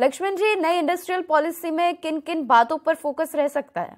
लक्ष्मण जी नई industrial policy में किन किन बातों पर फोकस रह सकता है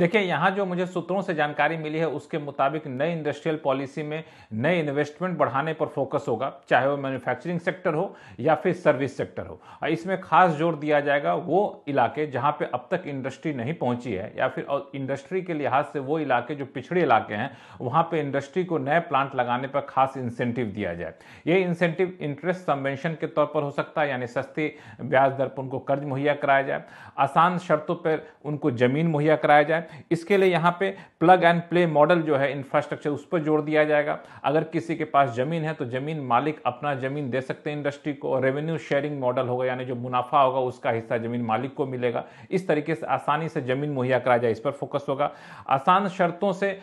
देखिए यहाँ जो मुझे सूत्रों से जानकारी मिली है उसके मुताबिक नए इंडस्ट्रियल पॉलिसी में नए इन्वेस्टमेंट बढ़ाने पर फोकस होगा चाहे वो मैन्युफैक्चरिंग सेक्टर हो या फिर सर्विस सेक्टर हो और इसमें खास जोर दिया जाएगा वो इलाके जहाँ पे अब तक इंडस्ट्री नहीं पहुँची है या फिर इंडस्ट्री के लिहाज से वो इलाके जो पिछड़े इलाके हैं वहाँ पर इंडस्ट्री को नए प्लांट लगाने पर खास इंसेंटिव दिया जाए ये इंसेंटिव इंटरेस्ट सम्वेंशन के तौर पर हो सकता है यानी सस्ती ब्याज दर पर उनको कर्ज मुहैया कराया जाए आसान शर्तों पर उनको ज़मीन मुहैया कराया जाए इसके लिए यहाँ पे प्लग एंड प्ले मॉडल जो है इंफ्रास्ट्रक्चर उस पर जोड़ दिया जाएगा अगर किसी के पास ज़मीन है तो ज़मीन मालिक अपना ज़मीन दे सकते हैं इंडस्ट्री को रेवेन्यू शेयरिंग मॉडल होगा यानी जो मुनाफा होगा उसका हिस्सा ज़मीन मालिक को मिलेगा इस तरीके से आसानी से ज़मीन मुहैया कराया जाए इस पर फोकस होगा आसान शर्तों से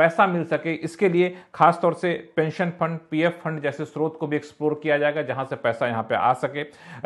पैसा मिल सके इसके लिए खासतौर से पेंशन फंड पीएफ फंड जैसे स्रोत को भी एक्सप्लोर किया जाएगा जहां से पैसा यहां पे आ सके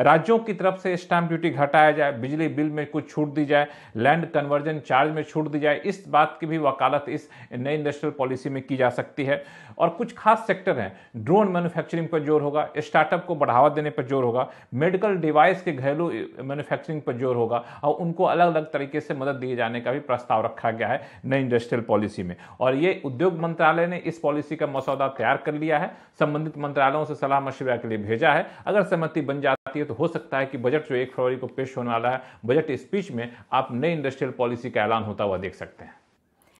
राज्यों की तरफ से स्टैंप ड्यूटी घटाया जाए बिजली बिल में कुछ छूट दी जाए लैंड कन्वर्जन चार्ज में छूट दी जाए इस बात की भी वकालत इस नए इंडस्ट्रियल पॉलिसी में की जा सकती है और कुछ खास सेक्टर हैं ड्रोन मैन्युफैक्चरिंग पर जोर होगा स्टार्टअप को बढ़ावा देने पर जोर होगा मेडिकल डिवाइस के घरेलू मैन्युफैक्चरिंग पर जोर होगा और उनको अलग अलग तरीके से मदद दिए जाने का भी प्रस्ताव रखा गया है नई इंडस्ट्रियल पॉलिसी में और ये उद्योग मंत्रालय ने इस पॉलिसी का मसौदा तैयार कर लिया है संबंधित मंत्रालयों से सलाह मशवरा के लिए भेजा है अगर सहमति बन जाती है तो हो सकता है कि बजट जो एक फरवरी को पेश होने वाला है बजट स्पीच में आप नई इंडस्ट्रियल पॉलिसी का ऐलान होता हुआ देख सकते हैं